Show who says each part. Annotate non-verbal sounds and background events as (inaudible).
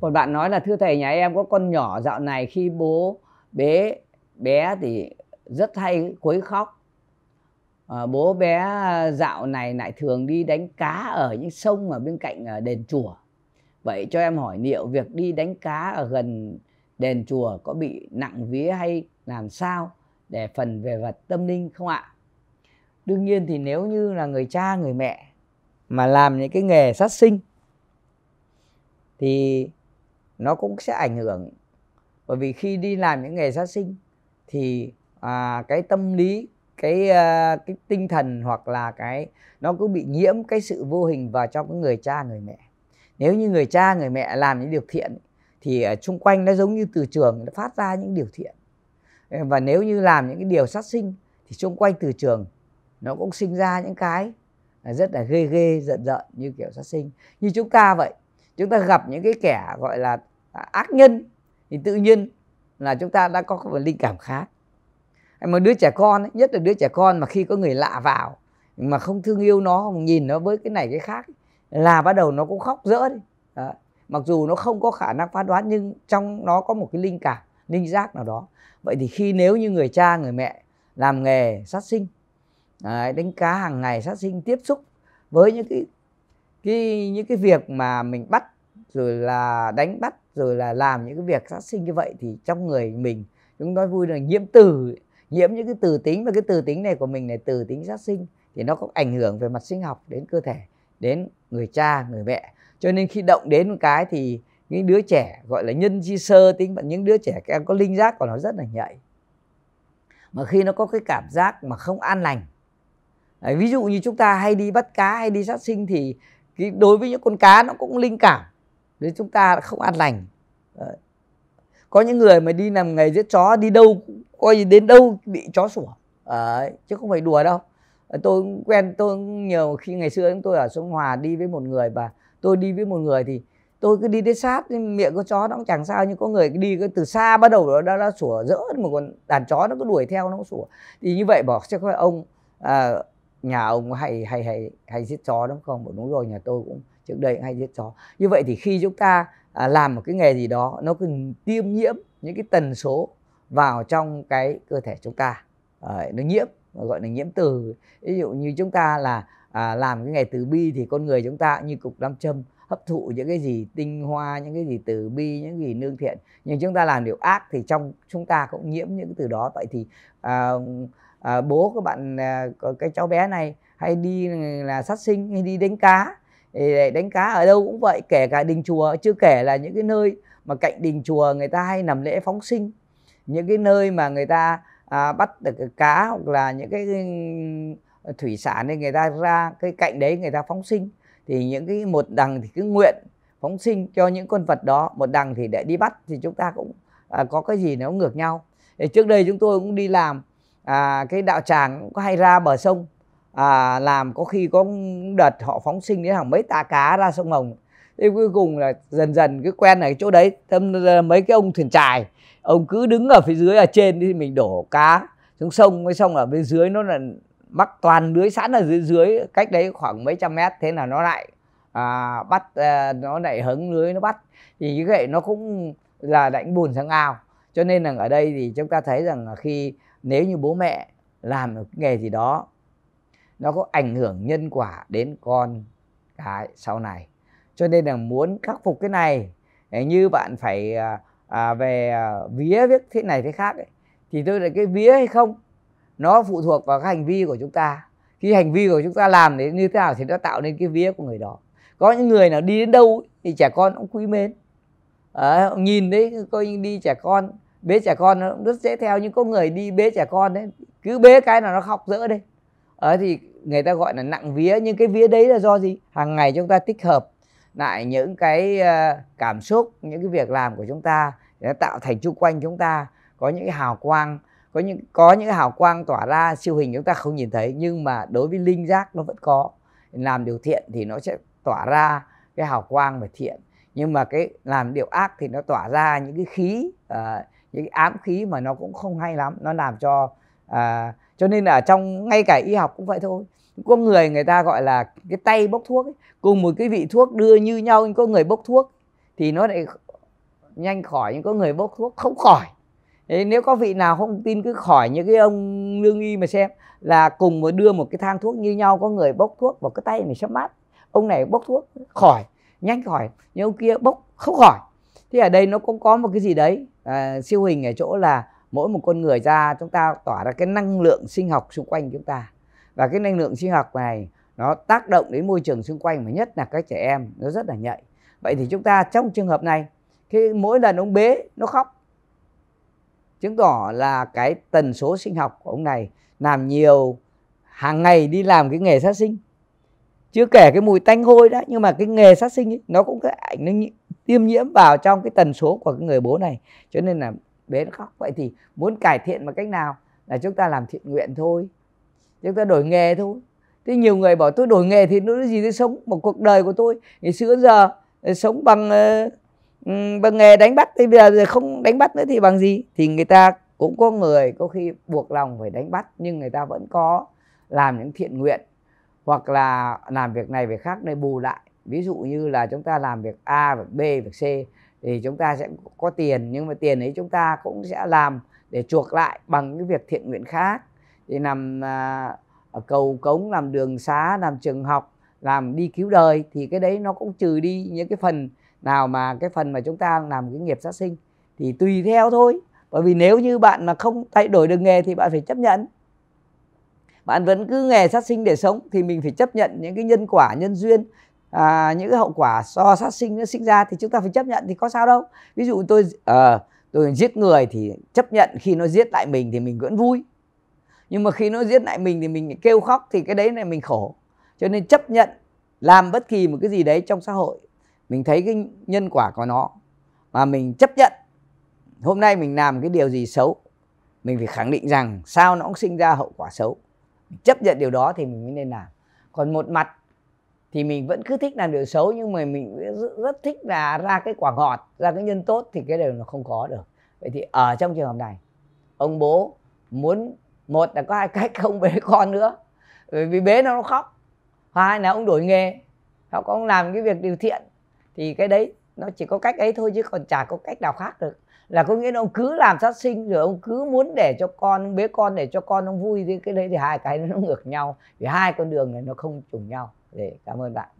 Speaker 1: một bạn nói là thưa thầy nhà em có con nhỏ dạo này khi bố bé bé thì rất hay quấy khóc à, bố bé dạo này lại thường đi đánh cá ở những sông ở bên cạnh à, đền chùa vậy cho em hỏi liệu việc đi đánh cá ở gần đền chùa có bị nặng vía hay làm sao để phần về vật tâm linh không ạ đương nhiên thì nếu như là người cha người mẹ mà làm những cái nghề sát sinh thì nó cũng sẽ ảnh hưởng bởi vì khi đi làm những nghề sát sinh thì à, cái tâm lý cái à, cái tinh thần hoặc là cái nó cứ bị nhiễm cái sự vô hình vào trong cái người cha người mẹ nếu như người cha người mẹ làm những điều thiện thì ở à, chung quanh nó giống như từ trường nó phát ra những điều thiện ờ, và nếu như làm những cái điều sát sinh thì xung quanh từ trường nó cũng sinh ra những cái à, rất là ghê ghê giận giận như kiểu sát sinh như chúng ta vậy chúng ta gặp những cái kẻ gọi là ác nhân thì tự nhiên là chúng ta đã có cái linh cảm khác một đứa trẻ con ấy, nhất là đứa trẻ con mà khi có người lạ vào mà không thương yêu nó không nhìn nó với cái này cái khác là bắt đầu nó cũng khóc rỡ đi đó. mặc dù nó không có khả năng phán đoán nhưng trong nó có một cái linh cảm linh giác nào đó vậy thì khi nếu như người cha người mẹ làm nghề sát sinh đánh cá hàng ngày sát sinh tiếp xúc với những cái, cái những cái việc mà mình bắt rồi là đánh bắt rồi là làm những cái việc sát sinh như vậy thì trong người mình chúng nói vui là nhiễm từ nhiễm những cái từ tính và cái từ tính này của mình này từ tính sát sinh thì nó có ảnh hưởng về mặt sinh học đến cơ thể đến người cha người mẹ cho nên khi động đến một cái thì những đứa trẻ gọi là nhân chi sơ tính bạn những đứa trẻ em có linh giác của nó rất là nhạy mà khi nó có cái cảm giác mà không an lành Đấy, ví dụ như chúng ta hay đi bắt cá hay đi sát sinh thì cái đối với những con cá nó cũng linh cảm nên chúng ta không an lành có những người mà đi làm nghề giết chó đi đâu coi gì đến đâu bị chó sủa chứ không phải đùa đâu tôi quen tôi nhiều khi ngày xưa chúng tôi ở sông hòa đi với một người và tôi đi với một người thì tôi cứ đi đến sát miệng có chó nó cũng chẳng sao nhưng có người đi cứ từ xa bắt đầu nó đã, đã sủa rỡ mà còn đàn chó nó cứ đuổi theo nó cũng sủa thì như vậy bảo chắc là ông à, nhà ông hay hay hay hay giết chó đúng không đúng rồi nhà tôi cũng trước đây hay giết chó như vậy thì khi chúng ta à, làm một cái nghề gì đó nó cần tiêm nhiễm những cái tần số vào trong cái cơ thể chúng ta à, nó nhiễm gọi là nhiễm từ ví dụ như chúng ta là à, làm cái nghề từ bi thì con người chúng ta như cục nam châm hấp thụ những cái gì tinh hoa những cái gì từ bi những cái gì nương thiện nhưng chúng ta làm điều ác thì trong chúng ta cũng nhiễm những cái từ đó vậy thì à, à, bố các bạn à, cái cháu bé này hay đi là sát sinh hay đi đánh cá để đánh cá ở đâu cũng vậy kể cả đình chùa chưa kể là những cái nơi mà cạnh đình chùa người ta hay nằm lễ phóng sinh những cái nơi mà người ta à, bắt được cá hoặc là những cái ừ, thủy sản nên người ta ra cái cạnh đấy người ta phóng sinh thì những cái một đằng thì cứ nguyện phóng sinh cho những con vật đó một đằng thì để đi bắt thì chúng ta cũng à, có cái gì nó ngược nhau thì trước đây chúng tôi cũng đi làm à, cái đạo tràng cũng hay ra bờ sông à, làm có khi có đợt họ phóng sinh đến hàng mấy tạ cá ra sông hồng thế cuối cùng là dần dần cái quen này chỗ đấy thêm mấy cái ông thuyền trài ông cứ đứng ở phía dưới ở trên thì mình đổ cá xuống sông với xong ở bên dưới nó là mắc toàn lưới sẵn ở dưới dưới cách đấy khoảng mấy trăm mét thế là nó lại à, bắt à, nó lại hứng lưới nó bắt thì như vậy nó cũng là đánh bùn sang ao cho nên là ở đây thì chúng ta thấy rằng là khi nếu như bố mẹ làm một nghề gì đó nó có ảnh hưởng nhân quả đến con cái sau này cho nên là muốn khắc phục cái này à, như bạn phải à, à về à, vía viết thế này thế khác ấy. thì tôi là cái vía hay không nó phụ thuộc vào cái hành vi của chúng ta khi hành vi của chúng ta làm đến như thế nào thì nó tạo nên cái vía của người đó có những người nào đi đến đâu ấy, thì trẻ con cũng quý mến à, nhìn đấy coi như đi trẻ con bế trẻ con nó cũng rất dễ theo nhưng có người đi bế trẻ con đấy cứ bế cái là nó khóc rỡ đây à, ờ, thì người ta gọi là nặng vía nhưng cái vía đấy là do gì hàng ngày chúng ta tích hợp lại những cái ờ, cảm xúc những cái việc làm của chúng ta để nó tạo thành chu quanh chúng ta có những cái hào quang có những có những hào quang tỏa ra siêu hình chúng ta không nhìn thấy nhưng mà đối với linh giác nó vẫn có làm điều thiện thì nó sẽ tỏa ra cái hào quang về thiện nhưng mà cái làm điều ác thì nó tỏa ra những cái khí uh, những cái ám khí mà nó cũng không hay lắm nó làm cho à, cho nên là trong ngay cả y học cũng vậy thôi có người người ta gọi là cái tay bốc thuốc ấy. cùng một cái vị thuốc đưa như nhau nhưng có người bốc thuốc thì nó lại nhanh khỏi nhưng có người bốc thuốc không khỏi Thế nếu có vị nào không tin cứ khỏi những cái ông lương y mà xem là cùng mà đưa một cái thang thuốc như nhau có người bốc thuốc vào cái tay này sắp mát ông này bốc thuốc khỏi nhanh khỏi nhưng ông kia bốc không khỏi Thì ở đây nó cũng có một cái gì đấy à, siêu hình ở chỗ là mỗi một con người ra chúng ta tỏa ra cái năng lượng sinh học xung quanh chúng ta và cái năng lượng sinh học này nó tác động đến môi trường xung quanh mà nhất là các trẻ em nó rất là nhạy vậy thì chúng ta trong trường hợp này khi mỗi lần ông bế nó khóc chứng tỏ là cái tần số sinh học của ông này làm nhiều hàng ngày đi làm cái nghề sát sinh chưa kể cái mùi tanh hôi đó nhưng mà cái nghề sát sinh ấy, nó cũng cái ảnh nó tiêm nhiễm vào trong cái tần số của cái người bố này cho nên là bến khóc vậy thì muốn cải thiện bằng cách nào là chúng ta làm thiện nguyện thôi chúng ta đổi nghề thôi thế nhiều người bảo tôi đổi nghề thì nó gì tôi sống một cuộc đời của tôi ngày xưa giờ sống bằng ờ, ừ, bằng nghề đánh bắt thì bây giờ không đánh bắt nữa thì bằng gì thì người ta cũng có người có khi buộc lòng phải đánh bắt nhưng người ta vẫn có làm những thiện nguyện hoặc là làm việc này việc khác để bù lại ví dụ như là chúng ta làm việc a việc b việc c thì chúng ta sẽ có tiền nhưng mà tiền ấy chúng ta cũng sẽ làm để chuộc lại bằng những việc thiện nguyện khác thì làm à, ở cầu cống làm đường xá làm trường học làm đi cứu đời thì cái đấy nó cũng trừ đi những cái phần nào mà cái phần mà chúng ta làm cái nghiệp sát sinh thì tùy theo thôi bởi vì nếu như bạn mà không thay đổi được nghề thì bạn phải chấp nhận bạn vẫn cứ nghề sát sinh để sống thì mình phải chấp nhận những cái nhân quả nhân duyên à, những cái hậu quả do sát sinh nó sinh ra thì chúng ta phải chấp nhận thì có sao đâu ví dụ tôi à, tôi giết người thì chấp nhận khi nó giết lại mình thì mình vẫn vui nhưng mà khi nó giết lại mình thì mình kêu khóc thì cái đấy này mình khổ cho nên chấp nhận làm bất kỳ một cái gì đấy trong xã hội mình thấy cái nhân quả của nó mà mình chấp nhận hôm nay mình làm cái điều gì xấu mình phải khẳng định rằng sao nó cũng sinh ra hậu quả xấu chấp nhận điều đó thì mình mới nên làm còn một mặt thì mình vẫn cứ thích làm điều xấu nhưng mà mình rất, thích là ra cái quả ngọt ra cái nhân tốt thì cái điều nó không có được vậy thì ở trong trường hợp này ông bố muốn một là có hai (laughs) cách không bế con nữa bởi vì bế nó nó khóc hai là ông đổi nghề hoặc ông làm cái việc điều thiện thì cái đấy nó chỉ có cách ấy thôi chứ còn chả có cách nào khác được là có nghĩa là ông cứ làm sát sinh rồi ông cứ muốn để cho con bế con để cho con ông vui thì cái đấy thì hai cái nó ngược nhau vì hai con đường này nó không trùng nhau để cảm ơn bạn